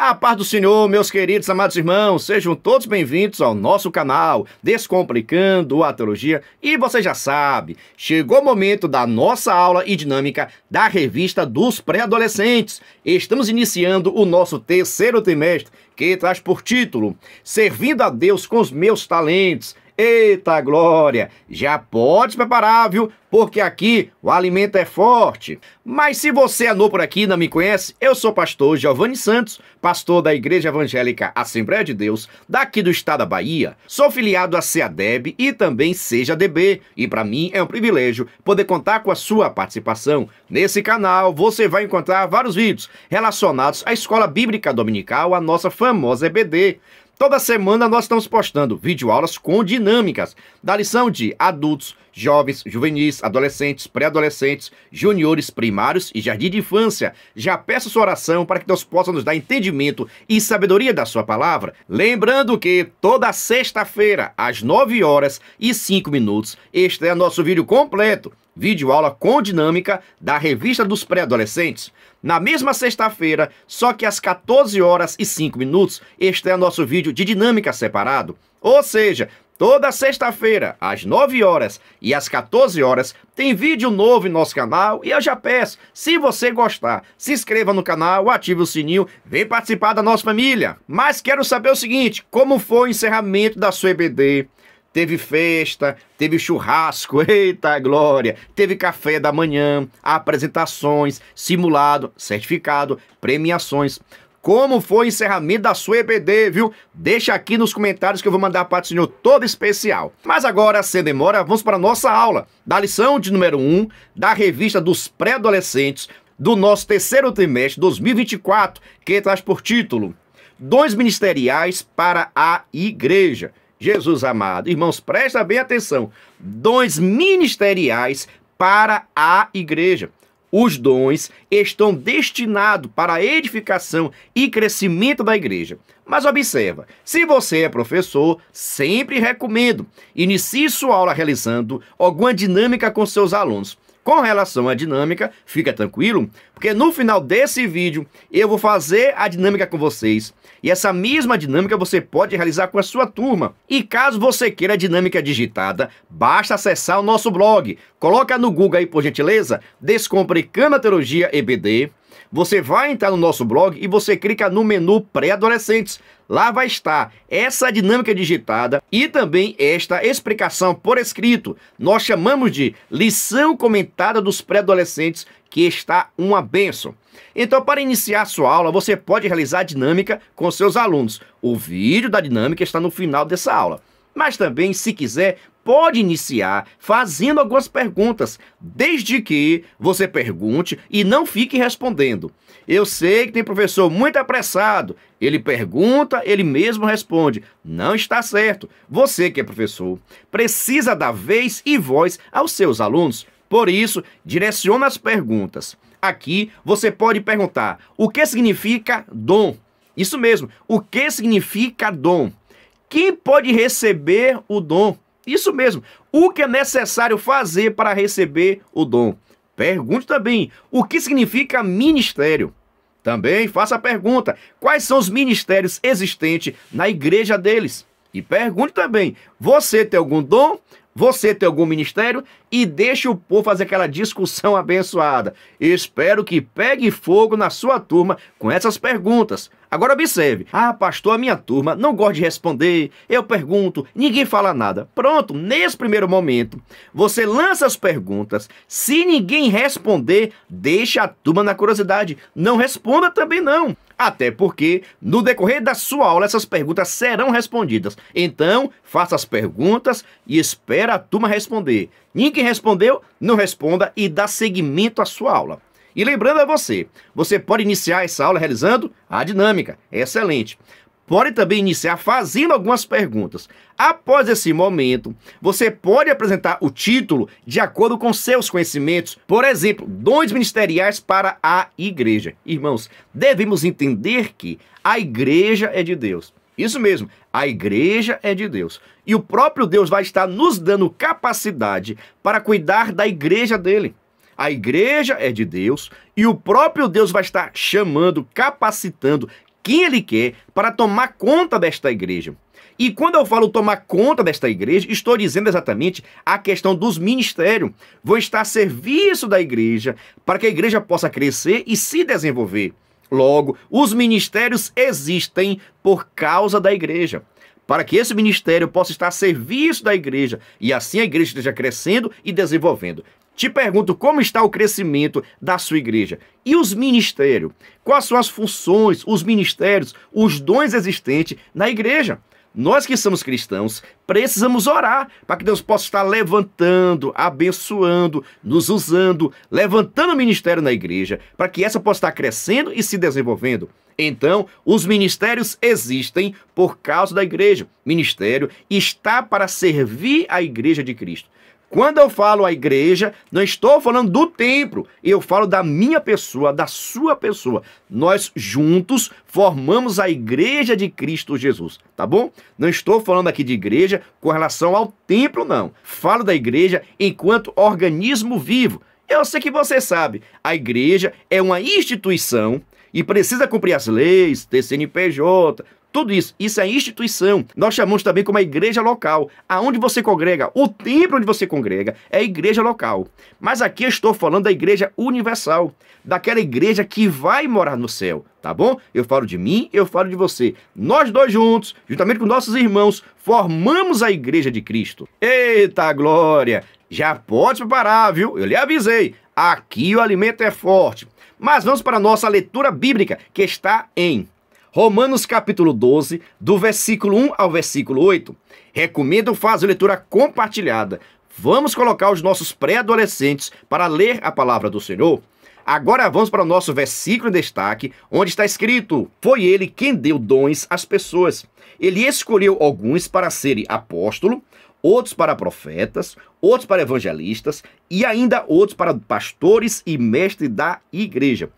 A paz do Senhor, meus queridos amados irmãos, sejam todos bem-vindos ao nosso canal Descomplicando a Teologia. E você já sabe, chegou o momento da nossa aula e dinâmica da revista dos pré-adolescentes. Estamos iniciando o nosso terceiro trimestre, que traz por título Servindo a Deus com os meus talentos. Eita glória! Já pode se preparar, viu? Porque aqui o alimento é forte. Mas se você é novo por aqui e não me conhece, eu sou o pastor Giovanni Santos, pastor da Igreja Evangélica Assembleia de Deus, daqui do estado da Bahia. Sou filiado à CEADEB e também Seja DB. E para mim é um privilégio poder contar com a sua participação. Nesse canal você vai encontrar vários vídeos relacionados à Escola Bíblica Dominical, a nossa famosa EBD. Toda semana nós estamos postando videoaulas com dinâmicas da lição de adultos, jovens, juvenis, adolescentes, pré-adolescentes, juniores, primários e jardim de infância. Já peço sua oração para que Deus possa nos dar entendimento e sabedoria da sua palavra. Lembrando que toda sexta-feira, às 9 horas e 5 minutos, este é nosso vídeo completo vídeo aula com dinâmica da Revista dos Pré-Adolescentes. Na mesma sexta-feira, só que às 14 horas e 5 minutos, este é nosso vídeo de dinâmica separado. Ou seja, toda sexta-feira, às 9 horas e às 14 horas, tem vídeo novo em nosso canal e eu já peço, se você gostar, se inscreva no canal, ative o sininho, vem participar da nossa família. Mas quero saber o seguinte, como foi o encerramento da sua EBD? teve festa, teve churrasco, eita glória, teve café da manhã, apresentações, simulado, certificado, premiações. Como foi o encerramento da sua EBD, viu? Deixa aqui nos comentários que eu vou mandar para o senhor todo especial. Mas agora, sem demora, vamos para a nossa aula da lição de número 1 da revista dos pré-adolescentes do nosso terceiro trimestre 2024, que traz por título dois Ministeriais para a Igreja. Jesus amado. Irmãos, presta bem atenção. Dons ministeriais para a igreja. Os dons estão destinados para a edificação e crescimento da igreja. Mas observa, se você é professor, sempre recomendo. Inicie sua aula realizando alguma dinâmica com seus alunos. Com relação à dinâmica, fica tranquilo, porque no final desse vídeo eu vou fazer a dinâmica com vocês. E essa mesma dinâmica você pode realizar com a sua turma. E caso você queira a dinâmica digitada, basta acessar o nosso blog. Coloca no Google aí, por gentileza, Descomplicando Teologia EBD. Você vai entrar no nosso blog e você clica no menu pré-adolescentes. Lá vai estar essa dinâmica digitada e também esta explicação por escrito. Nós chamamos de lição comentada dos pré-adolescentes, que está uma benção. Então, para iniciar sua aula, você pode realizar a dinâmica com seus alunos. O vídeo da dinâmica está no final dessa aula. Mas também, se quiser, pode iniciar fazendo algumas perguntas, desde que você pergunte e não fique respondendo. Eu sei que tem professor muito apressado, ele pergunta, ele mesmo responde. Não está certo. Você que é professor precisa dar vez e voz aos seus alunos. Por isso, direciona as perguntas. Aqui você pode perguntar: o que significa dom? Isso mesmo, o que significa dom? Quem pode receber o dom? Isso mesmo. O que é necessário fazer para receber o dom? Pergunte também o que significa ministério. Também faça a pergunta: quais são os ministérios existentes na igreja deles? E pergunte também: você tem algum dom? Você tem algum ministério? e deixe o povo fazer aquela discussão abençoada. Espero que pegue fogo na sua turma com essas perguntas. Agora observe. Ah, pastor, a minha turma não gosta de responder. Eu pergunto, ninguém fala nada. Pronto, nesse primeiro momento, você lança as perguntas. Se ninguém responder, deixa a turma na curiosidade. Não responda também não. Até porque, no decorrer da sua aula, essas perguntas serão respondidas. Então, faça as perguntas e espera a turma responder. Ninguém quem respondeu, não responda e dá seguimento à sua aula. E lembrando a você, você pode iniciar essa aula realizando a dinâmica, é excelente. Pode também iniciar fazendo algumas perguntas. Após esse momento, você pode apresentar o título de acordo com seus conhecimentos, por exemplo, dons ministeriais para a igreja. Irmãos, devemos entender que a igreja é de Deus. Isso mesmo, a igreja é de Deus. E o próprio Deus vai estar nos dando capacidade para cuidar da igreja dele. A igreja é de Deus e o próprio Deus vai estar chamando, capacitando quem ele quer para tomar conta desta igreja. E quando eu falo tomar conta desta igreja, estou dizendo exatamente a questão dos ministérios. Vou estar a serviço da igreja para que a igreja possa crescer e se desenvolver. Logo, os ministérios existem por causa da igreja. Para que esse ministério possa estar a serviço da igreja e assim a igreja esteja crescendo e desenvolvendo. Te pergunto como está o crescimento da sua igreja e os ministérios. Quais são as funções, os ministérios, os dons existentes na igreja? Nós que somos cristãos precisamos orar para que Deus possa estar levantando, abençoando, nos usando, levantando o ministério na igreja, para que essa possa estar crescendo e se desenvolvendo. Então, os ministérios existem por causa da igreja. Ministério está para servir a igreja de Cristo. Quando eu falo a igreja, não estou falando do templo, eu falo da minha pessoa, da sua pessoa. Nós juntos formamos a igreja de Cristo Jesus, tá bom? Não estou falando aqui de igreja com relação ao templo, não. Falo da igreja enquanto organismo vivo. Eu sei que você sabe, a igreja é uma instituição e precisa cumprir as leis, ter CNPJ, tudo isso, isso é instituição. Nós chamamos também como a igreja local. Aonde você congrega, o templo onde você congrega é igreja local. Mas aqui eu estou falando da igreja universal, daquela igreja que vai morar no céu, tá bom? Eu falo de mim, eu falo de você. Nós dois juntos, juntamente com nossos irmãos, formamos a igreja de Cristo. Eita glória! Já pode preparar, viu? Eu lhe avisei. Aqui o alimento é forte. Mas vamos para a nossa leitura bíblica, que está em Romanos capítulo 12, do versículo 1 ao versículo 8. Recomendo fazer leitura compartilhada. Vamos colocar os nossos pré-adolescentes para ler a palavra do Senhor? Agora vamos para o nosso versículo em destaque, onde está escrito: Foi ele quem deu dons às pessoas. Ele escolheu alguns para serem apóstolo, outros para profetas, outros para evangelistas e ainda outros para pastores e mestre da igreja.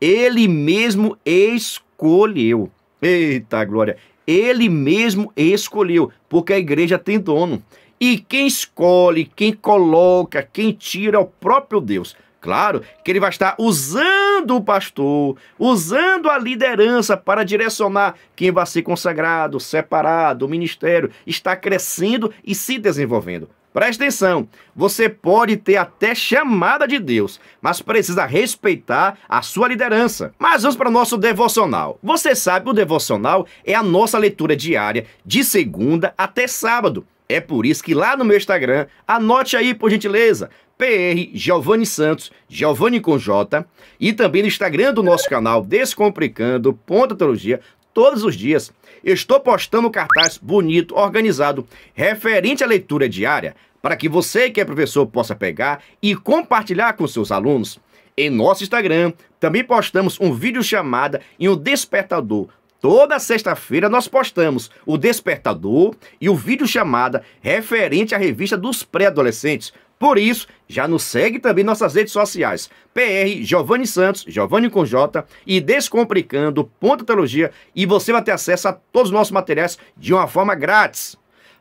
Ele mesmo escolheu escolheu. Eita glória! Ele mesmo escolheu, porque a igreja tem dono. E quem escolhe, quem coloca, quem tira é o próprio Deus. Claro que ele vai estar usando o pastor, usando a liderança para direcionar quem vai ser consagrado, separado, o ministério está crescendo e se desenvolvendo preste atenção, você pode ter até chamada de Deus, mas precisa respeitar a sua liderança. Mas vamos para o nosso devocional. Você sabe que o devocional é a nossa leitura diária de segunda até sábado. É por isso que lá no meu Instagram, anote aí por gentileza, PR Giovanni Santos, Giovanni com J, e também no Instagram do nosso canal Descomplicando Teologia, todos os dias. Estou postando cartaz bonito, organizado, referente à leitura diária, para que você que é professor possa pegar e compartilhar com seus alunos. Em nosso Instagram, também postamos um vídeo chamada e um despertador Toda sexta-feira nós postamos o Despertador e o vídeo chamada referente à revista dos pré-adolescentes. Por isso, já nos segue também nossas redes sociais, PR Giovanni Santos, Giovanni com J, e Descomplicando, Ponto Teologia, e você vai ter acesso a todos os nossos materiais de uma forma grátis.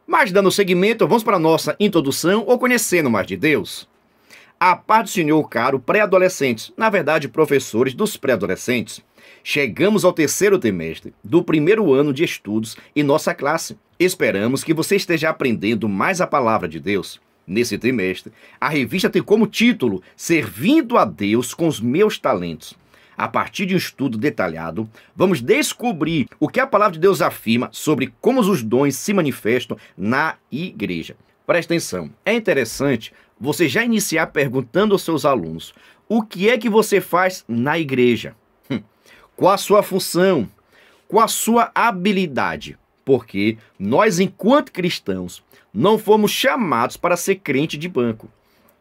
Mas dando seguimento, vamos para a nossa introdução ou conhecendo mais de Deus. A parte do Senhor, caro pré-adolescentes, na verdade professores dos pré-adolescentes. Chegamos ao terceiro trimestre do primeiro ano de estudos em nossa classe. Esperamos que você esteja aprendendo mais a palavra de Deus. Nesse trimestre, a revista tem como título Servindo a Deus com os Meus Talentos. A partir de um estudo detalhado, vamos descobrir o que a palavra de Deus afirma sobre como os dons se manifestam na igreja. Presta atenção, é interessante você já iniciar perguntando aos seus alunos o que é que você faz na igreja, hum. qual a sua função, qual a sua habilidade, porque nós, enquanto cristãos, não fomos chamados para ser crente de banco.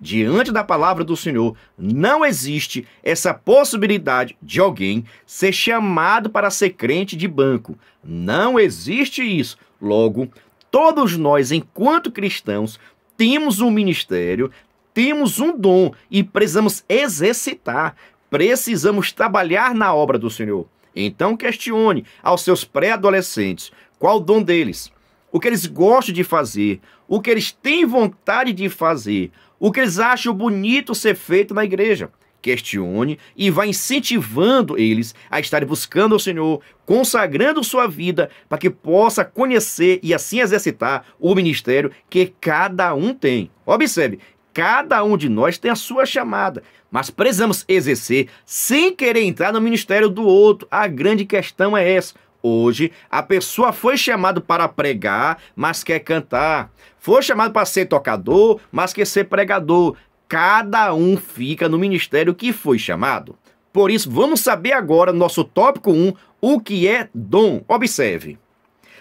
Diante da palavra do Senhor, não existe essa possibilidade de alguém ser chamado para ser crente de banco. Não existe isso. Logo, todos nós, enquanto cristãos, temos um ministério, temos um dom e precisamos exercitar, precisamos trabalhar na obra do Senhor. Então questione aos seus pré-adolescentes qual o dom deles, o que eles gostam de fazer, o que eles têm vontade de fazer, o que eles acham bonito ser feito na igreja. Questione e vá incentivando eles a estarem buscando o Senhor, consagrando sua vida para que possa conhecer e assim exercitar o ministério que cada um tem. Observe, cada um de nós tem a sua chamada, mas precisamos exercer sem querer entrar no ministério do outro. A grande questão é essa hoje a pessoa foi chamada para pregar, mas quer cantar. Foi chamado para ser tocador, mas quer ser pregador. Cada um fica no ministério que foi chamado. Por isso, vamos saber agora, nosso tópico 1, o que é dom. Observe.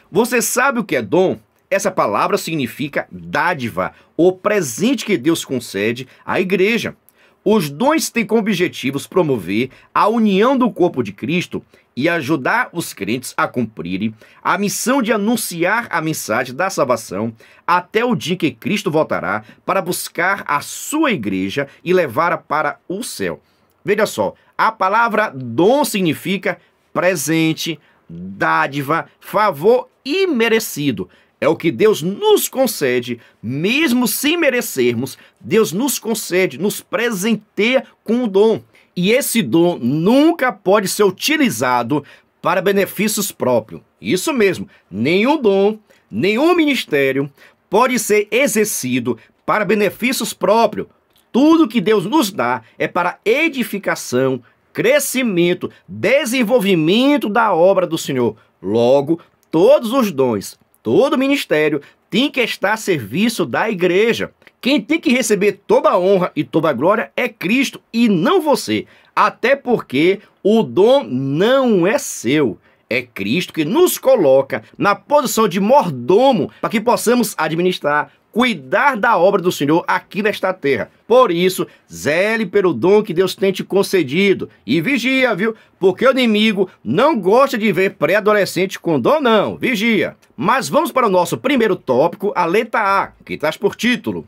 Você sabe o que é dom? Essa palavra significa dádiva, o presente que Deus concede à igreja. Os dons têm como objetivos promover a união do corpo de Cristo e ajudar os crentes a cumprirem a missão de anunciar a mensagem da salvação até o dia que Cristo voltará para buscar a sua igreja e levá-la para o céu. Veja só, a palavra dom significa presente, dádiva, favor imerecido. É o que Deus nos concede, mesmo sem merecermos, Deus nos concede, nos presenteia com o dom. E esse dom nunca pode ser utilizado para benefícios próprios. Isso mesmo, nenhum dom, nenhum ministério pode ser exercido para benefícios próprios. Tudo que Deus nos dá é para edificação, crescimento, desenvolvimento da obra do Senhor. Logo, todos os dons, todo ministério tem que estar a serviço da igreja. Quem tem que receber toda a honra e toda a glória é Cristo e não você. Até porque o dom não é seu. É Cristo que nos coloca na posição de mordomo para que possamos administrar, cuidar da obra do Senhor aqui nesta terra. Por isso, zele pelo dom que Deus tem te concedido. E vigia, viu? Porque o inimigo não gosta de ver pré-adolescente com dom, não. Vigia. Mas vamos para o nosso primeiro tópico, a letra A, que traz por título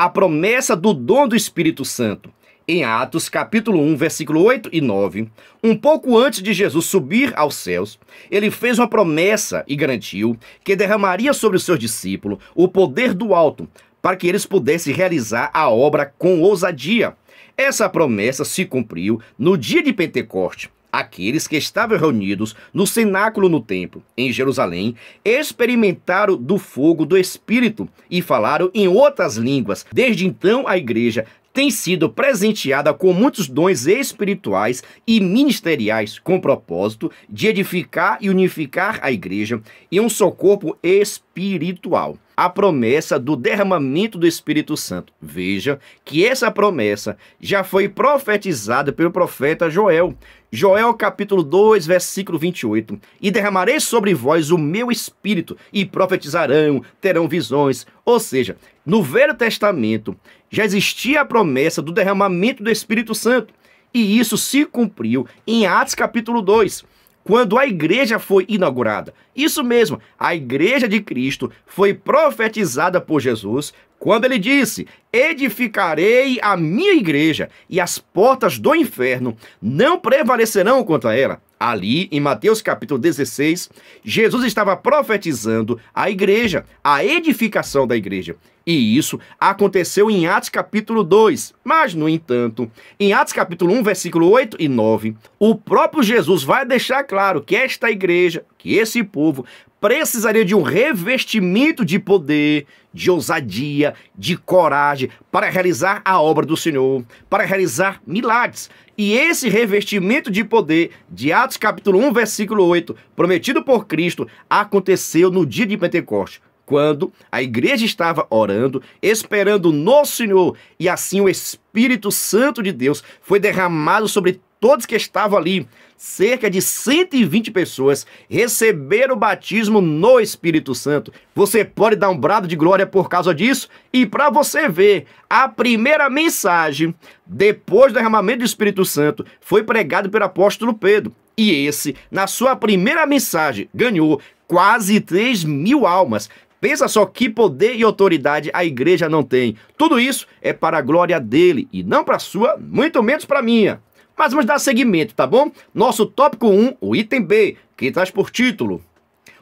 a promessa do dom do Espírito Santo. Em Atos, capítulo 1, versículo 8 e 9, um pouco antes de Jesus subir aos céus, ele fez uma promessa e garantiu que derramaria sobre os seus discípulos o poder do alto, para que eles pudessem realizar a obra com ousadia. Essa promessa se cumpriu no dia de Pentecoste, Aqueles que estavam reunidos no cenáculo no templo, em Jerusalém, experimentaram do fogo do Espírito e falaram em outras línguas. Desde então, a igreja tem sido presenteada com muitos dons espirituais e ministeriais com propósito de edificar e unificar a igreja em um só corpo espiritual espiritual. A promessa do derramamento do Espírito Santo. Veja que essa promessa já foi profetizada pelo profeta Joel. Joel capítulo 2, versículo 28. E derramarei sobre vós o meu espírito, e profetizarão, terão visões. Ou seja, no Velho Testamento já existia a promessa do derramamento do Espírito Santo. E isso se cumpriu em Atos capítulo 2 quando a igreja foi inaugurada. Isso mesmo, a igreja de Cristo foi profetizada por Jesus quando ele disse: Edificarei a minha igreja e as portas do inferno não prevalecerão contra ela. Ali, em Mateus capítulo 16, Jesus estava profetizando a igreja, a edificação da igreja. E isso aconteceu em Atos capítulo 2. Mas, no entanto, em Atos capítulo 1, versículo 8 e 9, o próprio Jesus vai deixar claro que esta igreja, que esse povo, precisaria de um revestimento de poder, de ousadia, de coragem para realizar a obra do Senhor, para realizar milagres. E esse revestimento de poder, de Atos capítulo 1, versículo 8, prometido por Cristo, aconteceu no dia de Pentecostes quando a igreja estava orando, esperando no Senhor, e assim o Espírito Santo de Deus foi derramado sobre todos que estavam ali, cerca de 120 pessoas receberam o batismo no Espírito Santo. Você pode dar um brado de glória por causa disso? E para você ver, a primeira mensagem depois do derramamento do Espírito Santo foi pregada pelo apóstolo Pedro. E esse, na sua primeira mensagem, ganhou quase 3 mil almas. Pensa só que poder e autoridade a igreja não tem. Tudo isso é para a glória dele e não para sua, muito menos para minha. Mas vamos dar seguimento, tá bom? Nosso tópico 1, o item B, que traz por título: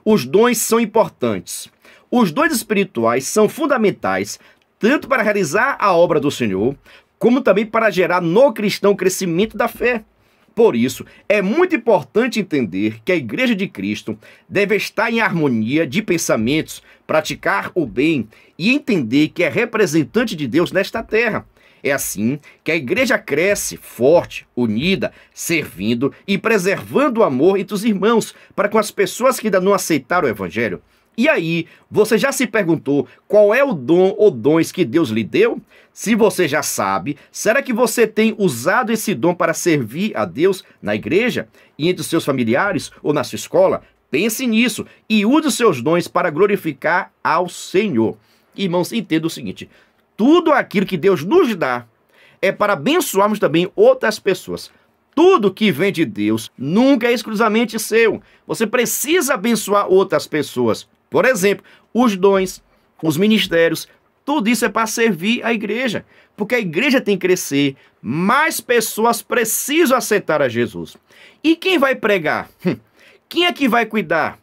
Os dons são importantes. Os dons espirituais são fundamentais tanto para realizar a obra do Senhor, como também para gerar no cristão o crescimento da fé. Por isso, é muito importante entender que a Igreja de Cristo deve estar em harmonia de pensamentos, praticar o bem e entender que é representante de Deus nesta terra. É assim que a igreja cresce forte, unida, servindo e preservando o amor entre os irmãos para com as pessoas que ainda não aceitaram o evangelho. E aí, você já se perguntou qual é o dom ou dons que Deus lhe deu? Se você já sabe, será que você tem usado esse dom para servir a Deus na igreja, e entre os seus familiares ou na sua escola? Pense nisso e use os seus dons para glorificar ao Senhor. Irmãos, entenda o seguinte: tudo aquilo que Deus nos dá é para abençoarmos também outras pessoas. Tudo que vem de Deus nunca é exclusivamente seu. Você precisa abençoar outras pessoas. Por exemplo, os dons, os ministérios, tudo isso é para servir a igreja. Porque a igreja tem que crescer, mais pessoas precisam aceitar a Jesus. E quem vai pregar? Hum, quem é que vai cuidar?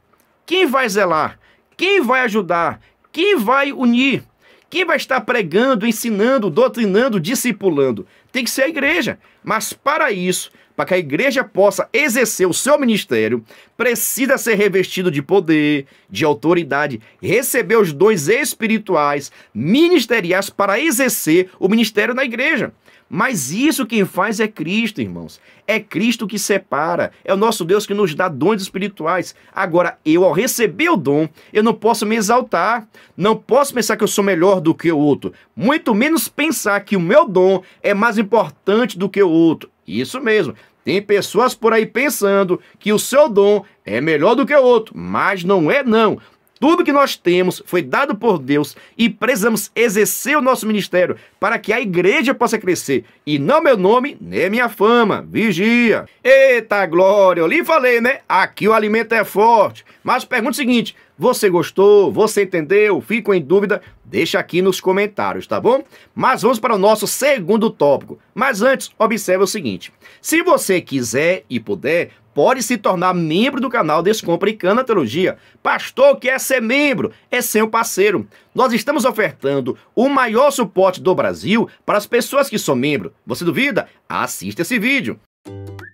Quem vai zelar? Quem vai ajudar? Quem vai unir? Quem vai estar pregando, ensinando, doutrinando, discipulando? Tem que ser a igreja. Mas para isso, para que a igreja possa exercer o seu ministério, precisa ser revestido de poder, de autoridade, receber os dons espirituais, ministeriais para exercer o ministério na igreja. Mas isso quem faz é Cristo, irmãos. É Cristo que separa. É o nosso Deus que nos dá dons espirituais. Agora, eu, ao receber o dom, eu não posso me exaltar. Não posso pensar que eu sou melhor do que o outro. Muito menos pensar que o meu dom é mais importante do que o outro. Isso mesmo. Tem pessoas por aí pensando que o seu dom é melhor do que o outro, mas não é não. Tudo que nós temos foi dado por Deus e precisamos exercer o nosso ministério para que a igreja possa crescer. E não meu nome, nem minha fama. Vigia. Eita glória, eu lhe falei, né? Aqui o alimento é forte. Mas pergunta o seguinte: você gostou? Você entendeu? Fico em dúvida? Deixa aqui nos comentários, tá bom? Mas vamos para o nosso segundo tópico. Mas antes, observe o seguinte: se você quiser e puder, pode se tornar membro do canal Descomplicando a Cana Teologia. Pastor, quer é ser membro? É ser um parceiro. Nós estamos ofertando o maior suporte do Brasil para as pessoas que são membro. Você duvida? Assista esse vídeo.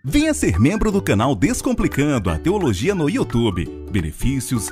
Venha ser membro do canal Descomplicando a Teologia no YouTube. Benefícios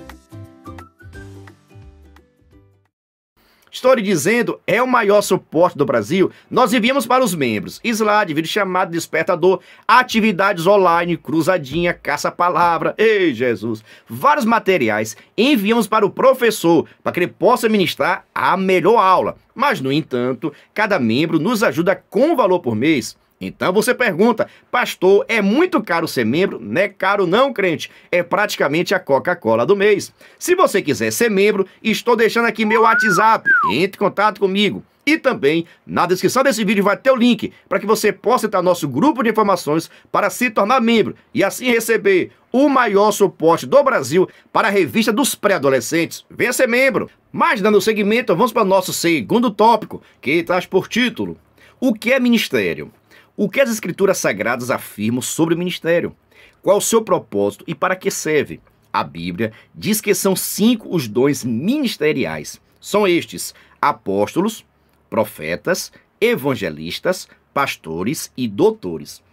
Estou lhe dizendo, é o maior suporte do Brasil. Nós enviamos para os membros slide, vídeo chamado despertador, atividades online, cruzadinha, caça-palavra, ei Jesus, vários materiais. Enviamos para o professor, para que ele possa ministrar a melhor aula. Mas, no entanto, cada membro nos ajuda com valor por mês então você pergunta, pastor, é muito caro ser membro? Não é caro não, crente. É praticamente a Coca-Cola do mês. Se você quiser ser membro, estou deixando aqui meu WhatsApp. Entre em contato comigo. E também, na descrição desse vídeo vai ter o link para que você possa entrar no nosso grupo de informações para se tornar membro e assim receber o maior suporte do Brasil para a revista dos pré-adolescentes. Venha ser membro! Mas, dando seguimento, vamos para o nosso segundo tópico, que traz por título O que é ministério? O que as escrituras sagradas afirmam sobre o ministério? Qual o seu propósito e para que serve? A Bíblia diz que são cinco os dons ministeriais. São estes: apóstolos, profetas, evangelistas, pastores e doutores.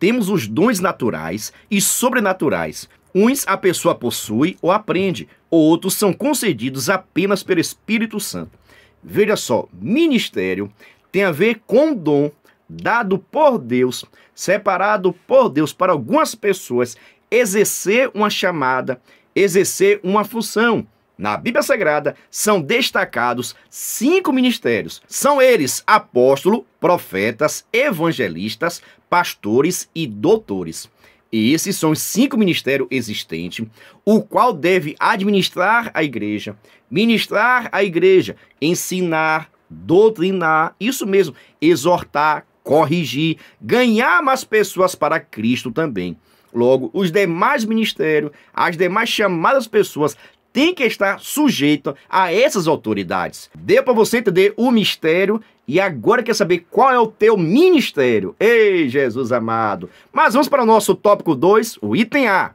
Temos os dons naturais e sobrenaturais. Uns a pessoa possui ou aprende, outros são concedidos apenas pelo Espírito Santo. Veja só, ministério tem a ver com dom dado por Deus, separado por Deus para algumas pessoas exercer uma chamada, exercer uma função. Na Bíblia Sagrada são destacados cinco ministérios. São eles: apóstolo, profetas, evangelistas, pastores e doutores. E esses são os cinco ministérios existentes, o qual deve administrar a igreja, ministrar a igreja, ensinar, doutrinar, isso mesmo, exortar, corrigir, ganhar mais pessoas para Cristo também. Logo, os demais ministérios, as demais chamadas pessoas têm que estar sujeito a essas autoridades. Deu para você entender o mistério e agora quer saber qual é o teu ministério. Ei, Jesus amado. Mas vamos para o nosso tópico 2, o item A.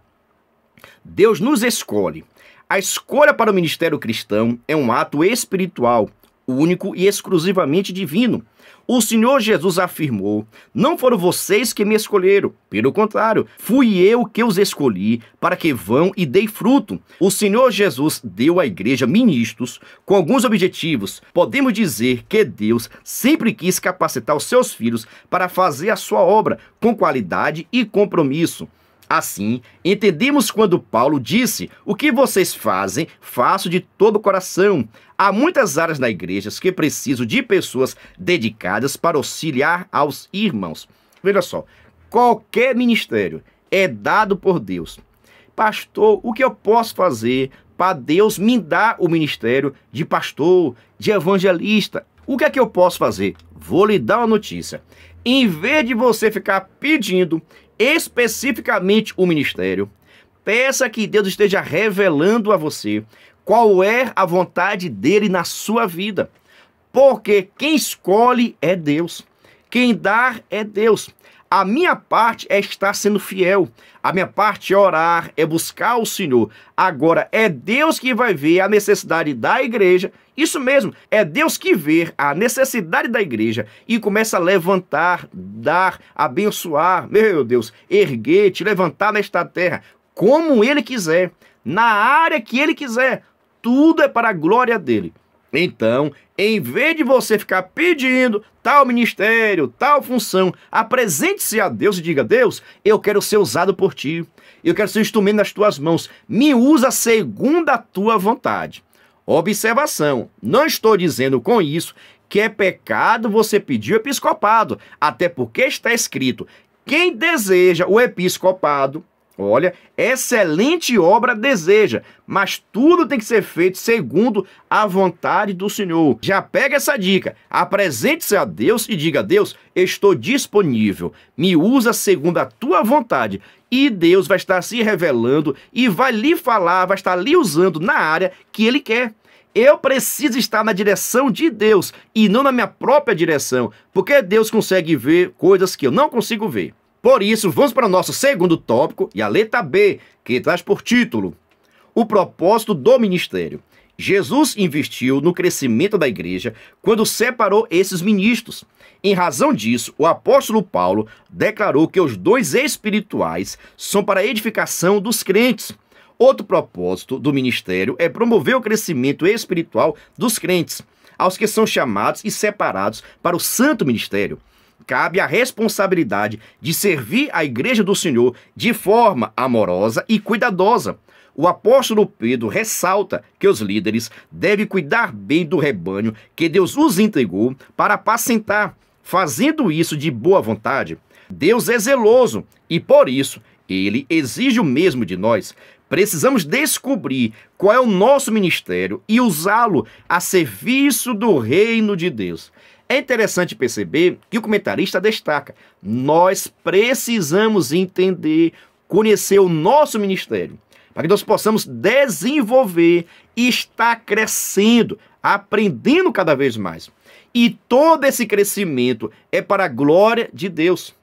Deus nos escolhe. A escolha para o ministério cristão é um ato espiritual único e exclusivamente divino. O Senhor Jesus afirmou: Não foram vocês que me escolheram, pelo contrário, fui eu que os escolhi para que vão e dei fruto. O Senhor Jesus deu à igreja ministros com alguns objetivos. Podemos dizer que Deus sempre quis capacitar os seus filhos para fazer a sua obra com qualidade e compromisso. Assim, entendemos quando Paulo disse: O que vocês fazem, faço de todo o coração. Há muitas áreas na igreja que precisam de pessoas dedicadas para auxiliar aos irmãos. Veja só, qualquer ministério é dado por Deus. Pastor, o que eu posso fazer para Deus me dar o ministério de pastor, de evangelista? O que é que eu posso fazer? Vou lhe dar uma notícia em vez de você ficar pedindo especificamente o ministério, peça que Deus esteja revelando a você qual é a vontade dele na sua vida. Porque quem escolhe é Deus, quem dá é Deus. A minha parte é estar sendo fiel. A minha parte é orar, é buscar o Senhor. Agora é Deus que vai ver a necessidade da igreja isso mesmo, é Deus que vê a necessidade da igreja e começa a levantar, dar, abençoar, meu Deus, erguer, te levantar nesta terra, como ele quiser, na área que ele quiser. Tudo é para a glória dele. Então, em vez de você ficar pedindo tal ministério, tal função, apresente-se a Deus e diga: Deus, eu quero ser usado por ti, eu quero ser um instrumento nas tuas mãos, me usa segundo a tua vontade. Observação: não estou dizendo com isso que é pecado você pedir o episcopado, até porque está escrito: quem deseja o episcopado, olha, excelente obra deseja, mas tudo tem que ser feito segundo a vontade do Senhor. Já pega essa dica, apresente-se a Deus e diga: Deus, estou disponível, me usa segundo a tua vontade. E Deus vai estar se revelando e vai lhe falar, vai estar lhe usando na área que ele quer. Eu preciso estar na direção de Deus e não na minha própria direção, porque Deus consegue ver coisas que eu não consigo ver. Por isso, vamos para o nosso segundo tópico e a letra B, que traz por título o propósito do ministério. Jesus investiu no crescimento da igreja quando separou esses ministros. Em razão disso, o apóstolo Paulo declarou que os dois espirituais são para a edificação dos crentes. Outro propósito do ministério é promover o crescimento espiritual dos crentes, aos que são chamados e separados para o santo ministério. Cabe a responsabilidade de servir a igreja do Senhor de forma amorosa e cuidadosa. O apóstolo Pedro ressalta que os líderes devem cuidar bem do rebanho que Deus os entregou para apacentar, fazendo isso de boa vontade. Deus é zeloso e por isso ele exige o mesmo de nós. Precisamos descobrir qual é o nosso ministério e usá-lo a serviço do reino de Deus. É interessante perceber que o comentarista destaca: nós precisamos entender, conhecer o nosso ministério, para que nós possamos desenvolver e estar crescendo, aprendendo cada vez mais. E todo esse crescimento é para a glória de Deus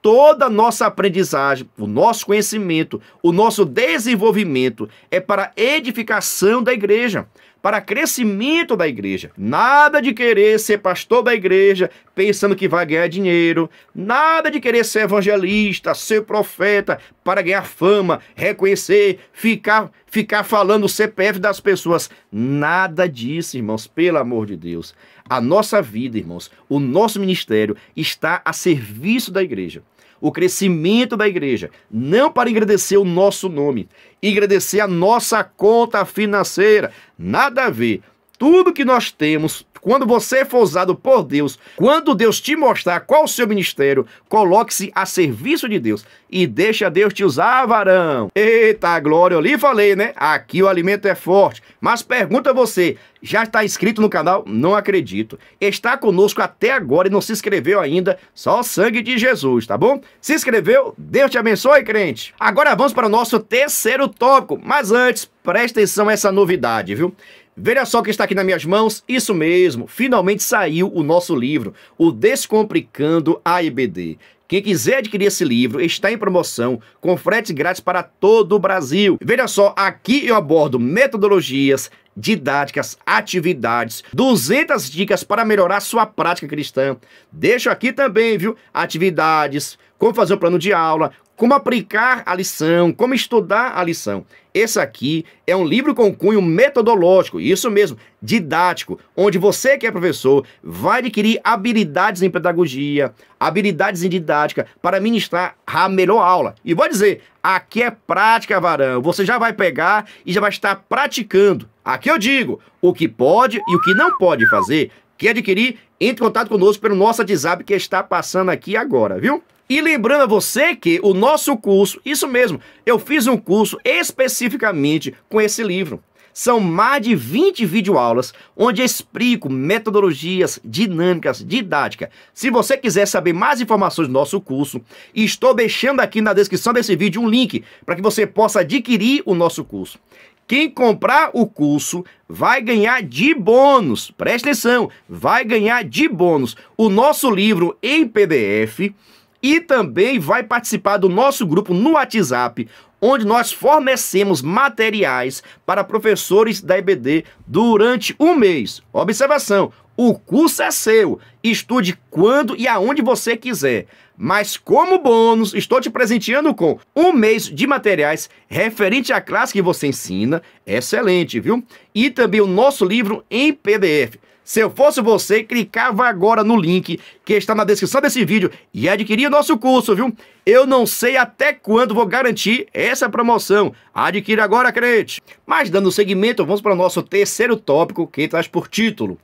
toda a nossa aprendizagem, o nosso conhecimento, o nosso desenvolvimento é para edificação da igreja, para crescimento da igreja. Nada de querer ser pastor da igreja pensando que vai ganhar dinheiro, nada de querer ser evangelista, ser profeta para ganhar fama, reconhecer, ficar ficar falando o CPF das pessoas. Nada disso, irmãos, pelo amor de Deus. A nossa vida, irmãos, o nosso ministério está a serviço da igreja o crescimento da igreja, não para engrandecer o nosso nome, engrandecer a nossa conta financeira. Nada a ver tudo que nós temos, quando você for usado por Deus, quando Deus te mostrar qual o seu ministério, coloque-se a serviço de Deus e deixa Deus te usar, varão. Eita glória, eu lhe falei, né? Aqui o alimento é forte. Mas pergunta você, já está inscrito no canal? Não acredito. Está conosco até agora e não se inscreveu ainda, só sangue de Jesus, tá bom? Se inscreveu? Deus te abençoe, crente. Agora vamos para o nosso terceiro tópico, mas antes, presta atenção a essa novidade, viu? Veja só o que está aqui nas minhas mãos. Isso mesmo, finalmente saiu o nosso livro, O Descomplicando a IBD. Quem quiser adquirir esse livro está em promoção, com frete grátis para todo o Brasil. Veja só, aqui eu abordo metodologias, didáticas, atividades, 200 dicas para melhorar sua prática cristã. Deixo aqui também, viu, atividades, como fazer o um plano de aula, como aplicar a lição, como estudar a lição. Esse aqui é um livro com cunho metodológico, isso mesmo, didático, onde você que é professor vai adquirir habilidades em pedagogia, habilidades em didática para ministrar a melhor aula. E vou dizer, aqui é prática, varão. Você já vai pegar e já vai estar praticando. Aqui eu digo o que pode e o que não pode fazer. Quer adquirir? Entre em contato conosco pelo nosso WhatsApp que está passando aqui agora, viu? E lembrando a você que o nosso curso, isso mesmo, eu fiz um curso especificamente com esse livro. São mais de 20 videoaulas onde explico metodologias, dinâmicas, didática. Se você quiser saber mais informações do nosso curso, estou deixando aqui na descrição desse vídeo um link para que você possa adquirir o nosso curso. Quem comprar o curso vai ganhar de bônus, presta atenção, vai ganhar de bônus o nosso livro em PDF e também vai participar do nosso grupo no WhatsApp, onde nós fornecemos materiais para professores da EBD durante um mês. Observação: o curso é seu. Estude quando e aonde você quiser. Mas, como bônus, estou te presenteando com um mês de materiais referente à classe que você ensina. Excelente, viu? E também o nosso livro em PDF. Se eu fosse você, clicava agora no link que está na descrição desse vídeo e adquiria nosso curso, viu? Eu não sei até quando vou garantir essa promoção. Adquira agora, crente! Mas dando seguimento, vamos para o nosso terceiro tópico que traz por título.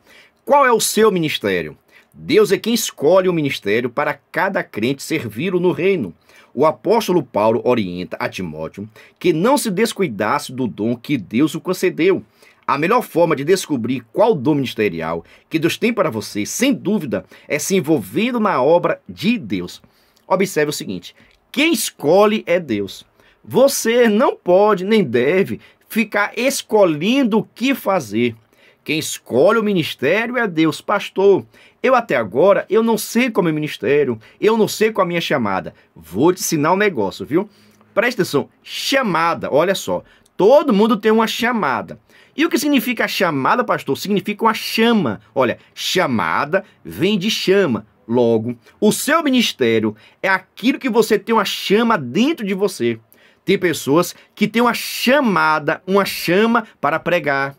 Qual é o seu ministério? Deus é quem escolhe o ministério para cada crente servi-lo no reino. O apóstolo Paulo orienta a Timóteo que não se descuidasse do dom que Deus o concedeu a melhor forma de descobrir qual dom ministerial que Deus tem para você, sem dúvida, é se envolvendo na obra de Deus. Observe o seguinte: quem escolhe é Deus. Você não pode nem deve ficar escolhendo o que fazer. Quem escolhe o ministério é Deus, pastor. Eu até agora eu não sei como é o ministério, eu não sei qual é a minha chamada. Vou te ensinar um negócio, viu? Presta atenção, chamada, olha só. Todo mundo tem uma chamada. E o que significa a chamada, pastor? Significa uma chama. Olha, chamada vem de chama. Logo, o seu ministério é aquilo que você tem uma chama dentro de você. Tem pessoas que têm uma chamada, uma chama para pregar,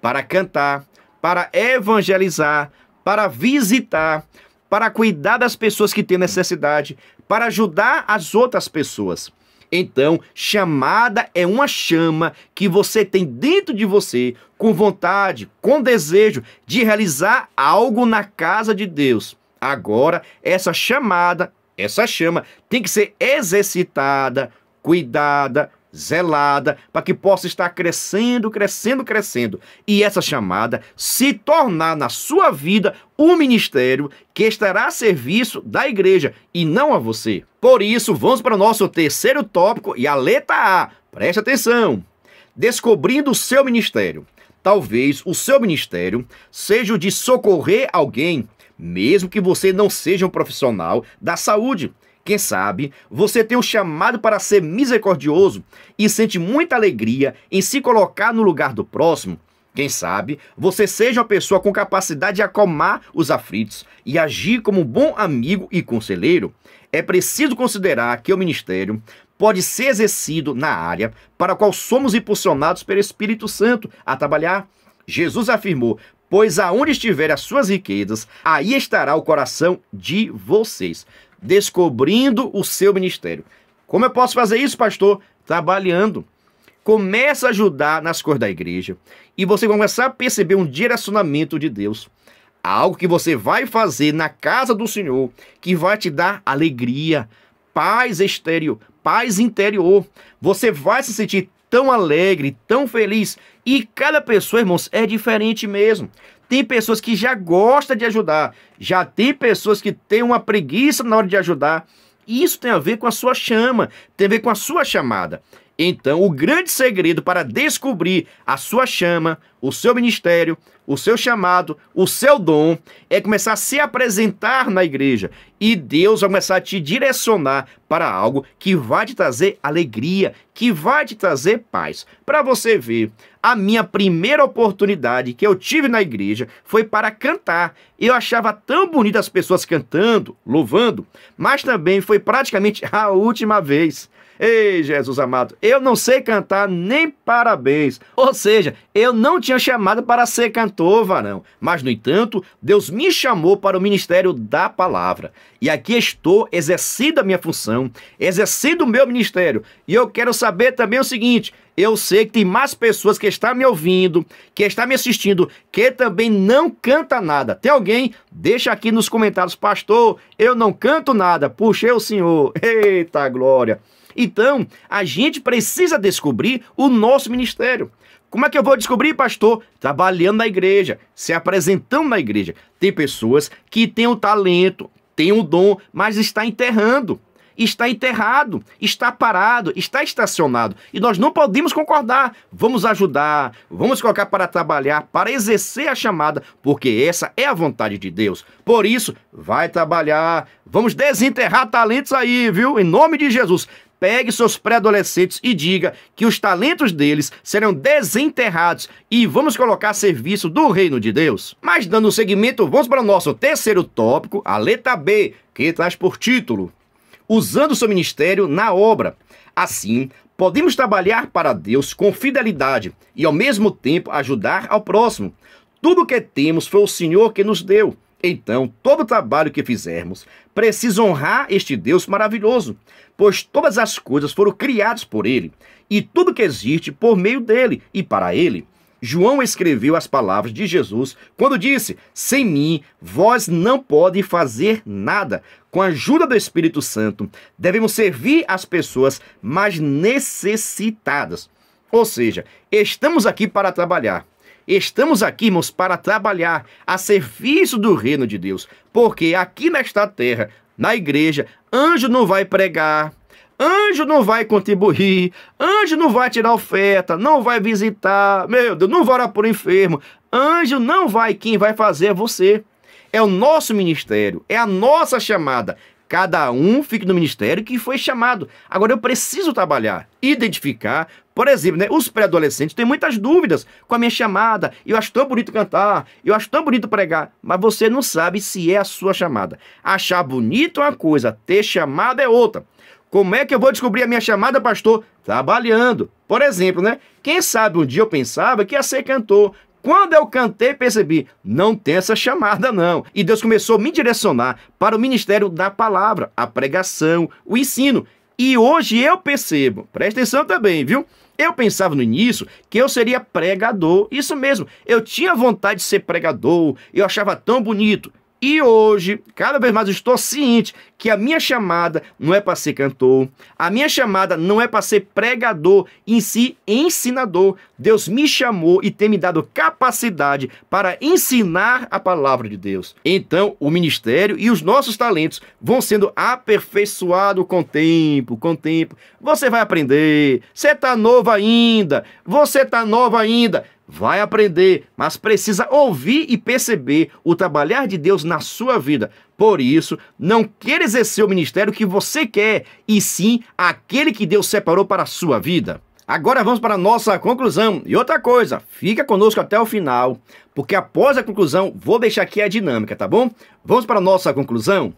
para cantar, para evangelizar, para visitar, para cuidar das pessoas que têm necessidade, para ajudar as outras pessoas. Então, chamada é uma chama que você tem dentro de você, com vontade, com desejo de realizar algo na casa de Deus. Agora, essa chamada, essa chama tem que ser exercitada, cuidada, zelada, para que possa estar crescendo, crescendo, crescendo. E essa chamada se tornar na sua vida um ministério que estará a serviço da igreja e não a você. Por isso, vamos para o nosso terceiro tópico e a letra A. Preste atenção. Descobrindo o seu ministério. Talvez o seu ministério seja o de socorrer alguém, mesmo que você não seja um profissional da saúde. Quem sabe você tem um chamado para ser misericordioso e sente muita alegria em se colocar no lugar do próximo? Quem sabe você seja uma pessoa com capacidade de acalmar os aflitos e agir como um bom amigo e conselheiro? É preciso considerar que o ministério pode ser exercido na área para a qual somos impulsionados pelo Espírito Santo a trabalhar. Jesus afirmou: Pois aonde estiverem as suas riquezas, aí estará o coração de vocês descobrindo o seu ministério. Como eu posso fazer isso, pastor? Trabalhando. Começa a ajudar nas coisas da igreja e você vai começar a perceber um direcionamento de Deus. Algo que você vai fazer na casa do Senhor que vai te dar alegria, paz exterior, paz interior. Você vai se sentir tão alegre, tão feliz. E cada pessoa, irmãos, é diferente mesmo tem pessoas que já gostam de ajudar, já tem pessoas que têm uma preguiça na hora de ajudar. Isso tem a ver com a sua chama, tem a ver com a sua chamada. Então, o grande segredo para descobrir a sua chama, o seu ministério, o seu chamado, o seu dom, é começar a se apresentar na igreja. E Deus vai começar a te direcionar para algo que vai te trazer alegria, que vai te trazer paz. Para você ver, a minha primeira oportunidade que eu tive na igreja foi para cantar. Eu achava tão bonito as pessoas cantando, louvando, mas também foi praticamente a última vez. Ei, Jesus amado, eu não sei cantar nem parabéns. Ou seja, eu não tinha chamado para ser cantor, varão. Mas, no entanto, Deus me chamou para o ministério da palavra. E aqui estou, exercendo a minha função, exercendo o meu ministério. E eu quero saber também o seguinte: eu sei que tem mais pessoas que estão me ouvindo, que estão me assistindo, que também não canta nada. Tem alguém? Deixa aqui nos comentários, pastor, eu não canto nada. Puxei o senhor. Eita glória! Então, a gente precisa descobrir o nosso ministério. Como é que eu vou descobrir, pastor? Trabalhando na igreja, se apresentando na igreja. Tem pessoas que têm o talento, têm o dom, mas está enterrando está enterrado, está parado, está estacionado. E nós não podemos concordar. Vamos ajudar, vamos colocar para trabalhar, para exercer a chamada, porque essa é a vontade de Deus. Por isso, vai trabalhar, vamos desenterrar talentos aí, viu? Em nome de Jesus pegue seus pré-adolescentes e diga que os talentos deles serão desenterrados e vamos colocar a serviço do reino de Deus. Mas dando seguimento, vamos para o nosso terceiro tópico, a letra B, que traz por título Usando seu ministério na obra. Assim, podemos trabalhar para Deus com fidelidade e ao mesmo tempo ajudar ao próximo. Tudo o que temos foi o Senhor que nos deu. Então, todo o trabalho que fizermos precisa honrar este Deus maravilhoso, pois todas as coisas foram criadas por ele e tudo que existe por meio dele e para ele. João escreveu as palavras de Jesus quando disse: Sem mim, vós não pode fazer nada. Com a ajuda do Espírito Santo, devemos servir as pessoas mais necessitadas. Ou seja, estamos aqui para trabalhar, Estamos aqui, irmãos, para trabalhar a serviço do reino de Deus, porque aqui nesta terra, na igreja, anjo não vai pregar, anjo não vai contribuir, anjo não vai tirar oferta, não vai visitar, meu Deus, não vai orar por enfermo, anjo não vai, quem vai fazer é você. É o nosso ministério, é a nossa chamada, Cada um fique no ministério que foi chamado. Agora eu preciso trabalhar, identificar. Por exemplo, né, os pré-adolescentes têm muitas dúvidas com a minha chamada. Eu acho tão bonito cantar, eu acho tão bonito pregar, mas você não sabe se é a sua chamada. Achar bonito é uma coisa, ter chamada é outra. Como é que eu vou descobrir a minha chamada, pastor? Trabalhando. Por exemplo, né? Quem sabe um dia eu pensava que ia ser cantor, quando eu cantei, percebi, não tem essa chamada não. E Deus começou a me direcionar para o ministério da palavra, a pregação, o ensino. E hoje eu percebo, presta atenção também, viu? Eu pensava no início que eu seria pregador, isso mesmo. Eu tinha vontade de ser pregador, eu achava tão bonito. E hoje, cada vez mais estou ciente que a minha chamada não é para ser cantor, a minha chamada não é para ser pregador, em si ensinador. Deus me chamou e tem me dado capacidade para ensinar a palavra de Deus. Então, o ministério e os nossos talentos vão sendo aperfeiçoados com o tempo, com o tempo. Você vai aprender. Você está novo ainda. Você está nova ainda vai aprender, mas precisa ouvir e perceber o trabalhar de Deus na sua vida. Por isso, não queira exercer o ministério que você quer, e sim aquele que Deus separou para a sua vida. Agora vamos para a nossa conclusão. E outra coisa, fica conosco até o final, porque após a conclusão vou deixar aqui a dinâmica, tá bom? Vamos para a nossa conclusão?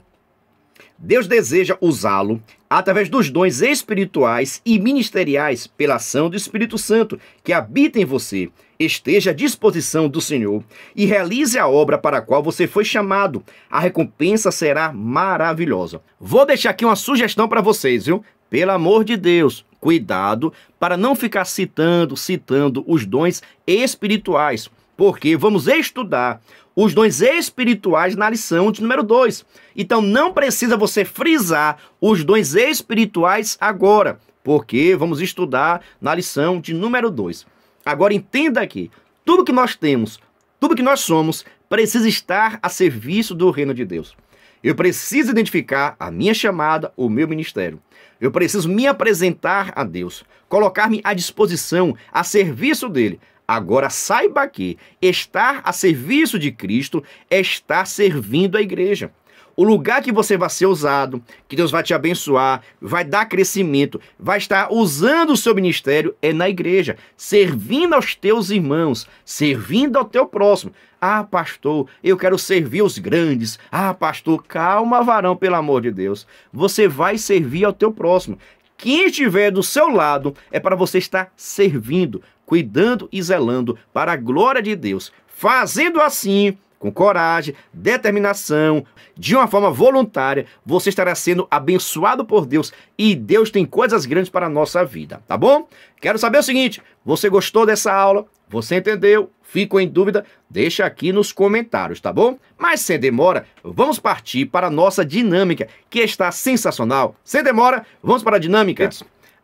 Deus deseja usá-lo através dos dons espirituais e ministeriais pela ação do Espírito Santo que habita em você. Esteja à disposição do Senhor e realize a obra para a qual você foi chamado. A recompensa será maravilhosa. Vou deixar aqui uma sugestão para vocês, viu? Pelo amor de Deus, cuidado para não ficar citando, citando os dons espirituais, porque vamos estudar os dons espirituais na lição de número 2. Então não precisa você frisar os dons espirituais agora, porque vamos estudar na lição de número 2. Agora entenda aqui, tudo que nós temos, tudo que nós somos, precisa estar a serviço do reino de Deus. Eu preciso identificar a minha chamada, o meu ministério. Eu preciso me apresentar a Deus, colocar-me à disposição, a serviço dele, Agora saiba que estar a serviço de Cristo é estar servindo a igreja. O lugar que você vai ser usado, que Deus vai te abençoar, vai dar crescimento, vai estar usando o seu ministério é na igreja, servindo aos teus irmãos, servindo ao teu próximo. Ah, pastor, eu quero servir os grandes. Ah, pastor, calma, varão, pelo amor de Deus. Você vai servir ao teu próximo. Quem estiver do seu lado é para você estar servindo, cuidando e zelando para a glória de Deus, fazendo assim com coragem, determinação, de uma forma voluntária, você estará sendo abençoado por Deus e Deus tem coisas grandes para a nossa vida, tá bom? Quero saber o seguinte: você gostou dessa aula? Você entendeu? Ficou em dúvida? Deixa aqui nos comentários, tá bom? Mas sem demora, vamos partir para a nossa dinâmica, que está sensacional. Sem demora, vamos para a dinâmica.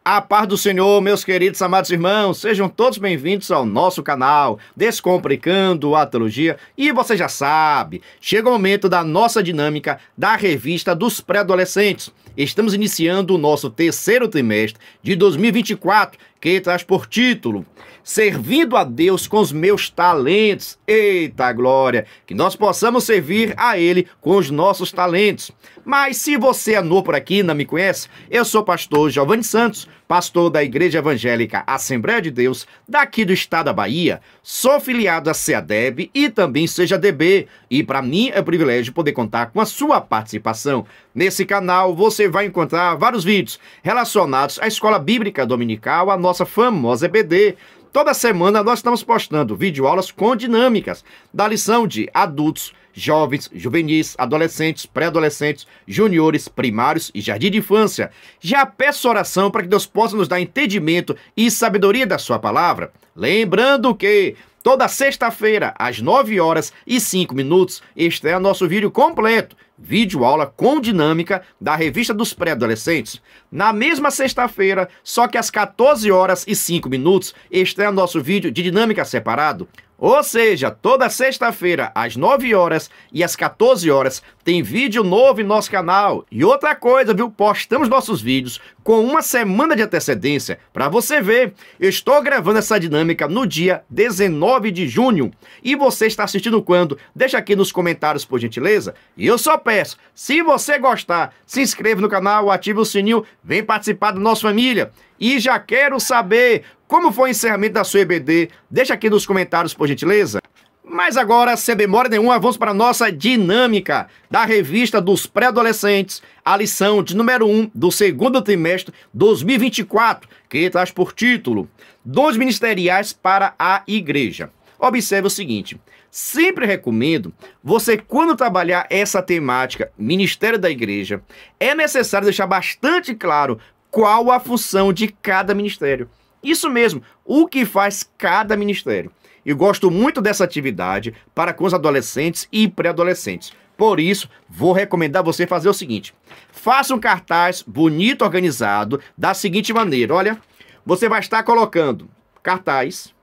A paz do Senhor, meus queridos amados irmãos, sejam todos bem-vindos ao nosso canal Descomplicando a Teologia. E você já sabe, chega o momento da nossa dinâmica da revista dos pré-adolescentes. Estamos iniciando o nosso terceiro trimestre de 2024, que traz por título Servindo a Deus com os meus talentos. Eita glória! Que nós possamos servir a Ele com os nossos talentos. Mas se você é novo por aqui e não me conhece, eu sou o pastor Giovanni Santos pastor da Igreja Evangélica Assembleia de Deus, daqui do estado da Bahia. Sou filiado à CEADEB e também seja DB. E para mim é um privilégio poder contar com a sua participação. Nesse canal você vai encontrar vários vídeos relacionados à Escola Bíblica Dominical, a nossa famosa EBD, Toda semana nós estamos postando vídeo aulas com dinâmicas da lição de adultos jovens, juvenis, adolescentes, pré-adolescentes, juniores, primários e jardim de infância. Já peço oração para que Deus possa nos dar entendimento e sabedoria da sua palavra. Lembrando que toda sexta-feira, às 9 horas e 5 minutos, este é o nosso vídeo completo, vídeo aula com dinâmica da revista dos pré-adolescentes. Na mesma sexta-feira, só que às 14 horas e 5 minutos, este é o nosso vídeo de dinâmica separado. Ou seja, toda sexta-feira, às 9 horas e às 14 horas, tem vídeo novo em nosso canal. E outra coisa, viu? Postamos nossos vídeos com uma semana de antecedência para você ver. Eu estou gravando essa dinâmica no dia 19 de junho. E você está assistindo quando? Deixa aqui nos comentários, por gentileza. E eu só peço, se você gostar, se inscreva no canal, ative o sininho, vem participar da nossa família. E já quero saber como foi o encerramento da sua EBD? Deixa aqui nos comentários, por gentileza. Mas agora, sem demora nenhuma, vamos para a nossa dinâmica da revista dos pré-adolescentes, a lição de número 1 do segundo trimestre 2024, que traz por título Dons Ministeriais para a Igreja. Observe o seguinte: sempre recomendo você, quando trabalhar essa temática, Ministério da Igreja, é necessário deixar bastante claro qual a função de cada ministério. Isso mesmo, o que faz cada ministério. Eu gosto muito dessa atividade para com os adolescentes e pré-adolescentes. Por isso, vou recomendar você fazer o seguinte: faça um cartaz bonito, organizado, da seguinte maneira. Olha, você vai estar colocando cartaz,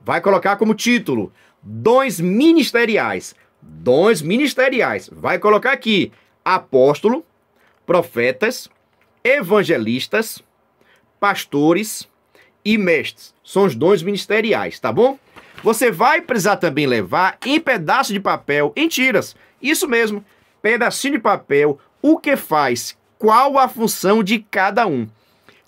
vai colocar como título Dons Ministeriais. Dons Ministeriais. Vai colocar aqui apóstolo, profetas, evangelistas, pastores, e mestres. São os dons ministeriais, tá bom? Você vai precisar também levar em pedaço de papel, em tiras. Isso mesmo, pedacinho de papel, o que faz, qual a função de cada um.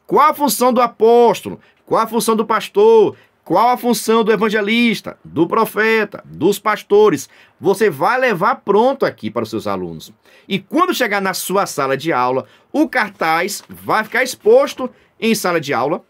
Qual a função do apóstolo? Qual a função do pastor? Qual a função do evangelista, do profeta, dos pastores? Você vai levar pronto aqui para os seus alunos. E quando chegar na sua sala de aula, o cartaz vai ficar exposto em sala de aula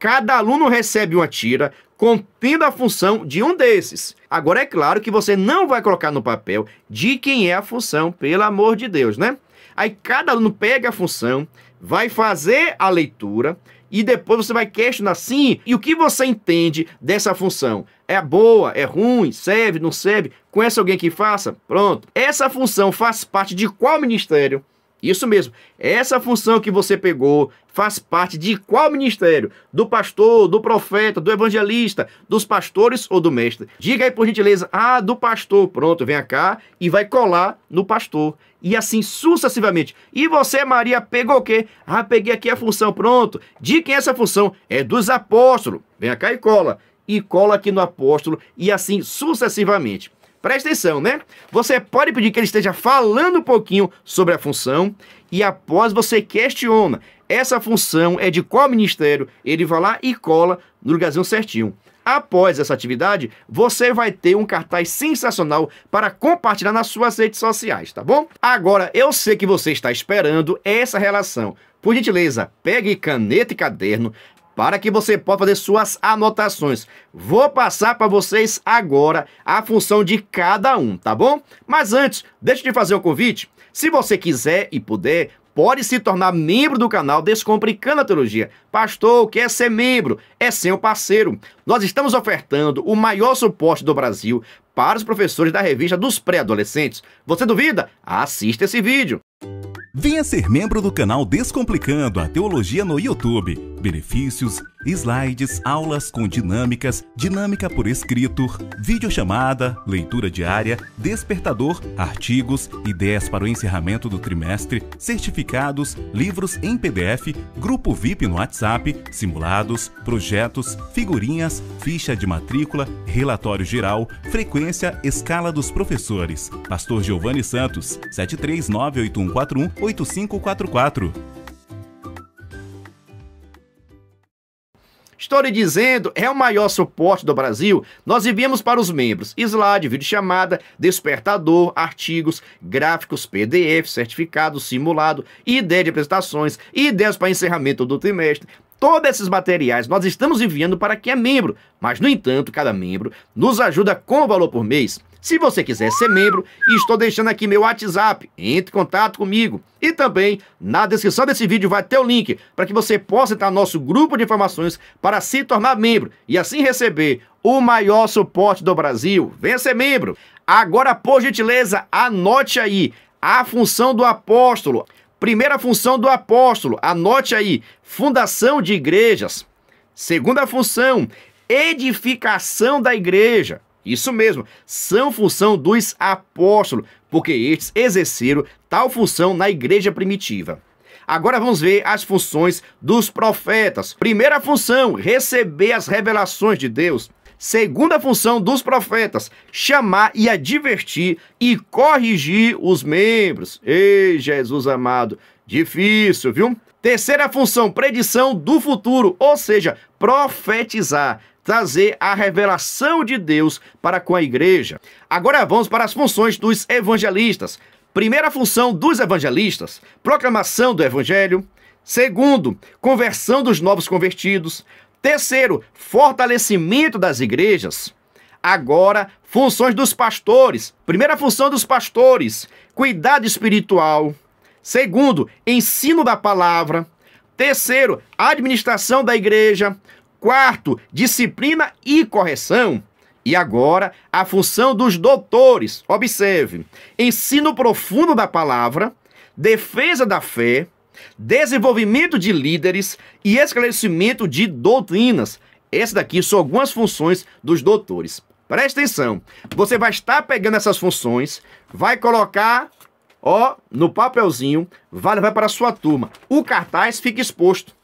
Cada aluno recebe uma tira contendo a função de um desses. Agora é claro que você não vai colocar no papel de quem é a função, pelo amor de Deus, né? Aí cada aluno pega a função, vai fazer a leitura e depois você vai questionar sim, e o que você entende dessa função? É boa, é ruim, serve, não serve? Conhece alguém que faça? Pronto. Essa função faz parte de qual ministério? Isso mesmo. Essa função que você pegou faz parte de qual ministério? Do pastor, do profeta, do evangelista, dos pastores ou do mestre? Diga aí por gentileza. Ah, do pastor. Pronto, vem cá e vai colar no pastor. E assim sucessivamente. E você, Maria, pegou o quê? Ah, peguei aqui a função. Pronto. De quem é essa função? É dos apóstolos. Vem cá e cola. E cola aqui no apóstolo e assim sucessivamente. Presta atenção, né? Você pode pedir que ele esteja falando um pouquinho sobre a função e após você questiona. Essa função é de qual ministério? Ele vai lá e cola no lugarzinho certinho. Após essa atividade, você vai ter um cartaz sensacional para compartilhar nas suas redes sociais, tá bom? Agora, eu sei que você está esperando essa relação. Por gentileza, pegue caneta e caderno, para que você possa fazer suas anotações. Vou passar para vocês agora a função de cada um, tá bom? Mas antes, deixa eu te fazer um convite. Se você quiser e puder, pode se tornar membro do canal Descomplicando a Teologia. Pastor, quer é ser membro? É seu parceiro. Nós estamos ofertando o maior suporte do Brasil para os professores da revista dos pré-adolescentes. Você duvida? Assista esse vídeo. Venha ser membro do canal Descomplicando a Teologia no YouTube benefícios, slides, aulas com dinâmicas, dinâmica por escrito, videochamada, leitura diária, despertador, artigos, ideias para o encerramento do trimestre, certificados, livros em PDF, grupo VIP no WhatsApp, simulados, projetos, figurinhas, ficha de matrícula, relatório geral, frequência, escala dos professores. Pastor Giovanni Santos, 73981418544. Estou lhe dizendo, é o maior suporte do Brasil, nós enviamos para os membros slide, vídeo chamada, despertador, artigos, gráficos, PDF, certificado, simulado, ideia de apresentações, ideias para encerramento do trimestre, Todos esses materiais nós estamos enviando para quem é membro, mas, no entanto, cada membro nos ajuda com o valor por mês se você quiser ser membro, estou deixando aqui meu WhatsApp. Entre em contato comigo. E também, na descrição desse vídeo vai ter o link para que você possa entrar no nosso grupo de informações para se tornar membro e assim receber o maior suporte do Brasil. Venha ser membro. Agora, por gentileza, anote aí a função do apóstolo. Primeira função do apóstolo, anote aí, fundação de igrejas. Segunda função, edificação da igreja. Isso mesmo, são função dos apóstolos, porque estes exerceram tal função na igreja primitiva. Agora vamos ver as funções dos profetas. Primeira função, receber as revelações de Deus. Segunda função dos profetas, chamar e advertir e corrigir os membros. Ei, Jesus amado, difícil, viu? Terceira função, predição do futuro, ou seja, profetizar, trazer a revelação de Deus para com a igreja. Agora vamos para as funções dos evangelistas. Primeira função dos evangelistas: proclamação do evangelho. Segundo, conversão dos novos convertidos. Terceiro, fortalecimento das igrejas. Agora, funções dos pastores. Primeira função dos pastores: cuidado espiritual. Segundo, ensino da palavra. Terceiro, administração da igreja. Quarto, disciplina e correção. E agora, a função dos doutores. Observe: ensino profundo da palavra, defesa da fé, desenvolvimento de líderes e esclarecimento de doutrinas. Essas daqui são algumas funções dos doutores. Presta atenção. Você vai estar pegando essas funções, vai colocar, ó, no papelzinho, vai levar para a sua turma. O cartaz fica exposto.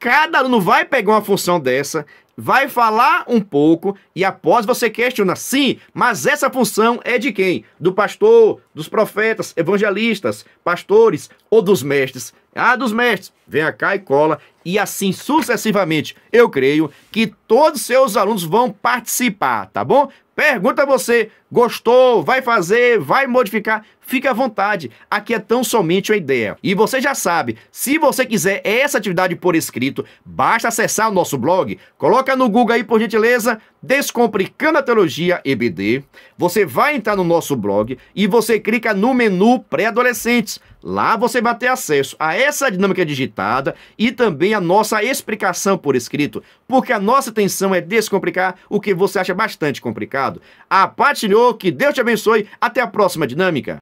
Cada aluno vai pegar uma função dessa, vai falar um pouco e após você questiona, sim, mas essa função é de quem? Do pastor, dos profetas, evangelistas, pastores ou dos mestres? Ah, dos mestres. Vem cá e cola e assim sucessivamente. Eu creio que todos seus alunos vão participar, tá bom? Pergunta você, gostou, vai fazer, vai modificar, Fica à vontade. Aqui é tão somente uma ideia. E você já sabe, se você quiser essa atividade por escrito, basta acessar o nosso blog, coloca no Google aí por gentileza, Descomplicando a Teologia EBD. Você vai entrar no nosso blog e você clica no menu pré-adolescentes. Lá você vai ter acesso a essa dinâmica digitada e também a nossa explicação por escrito, porque a nossa intenção é descomplicar o que você acha bastante complicado. A partilhou Senhor, que Deus te abençoe. Até a próxima dinâmica.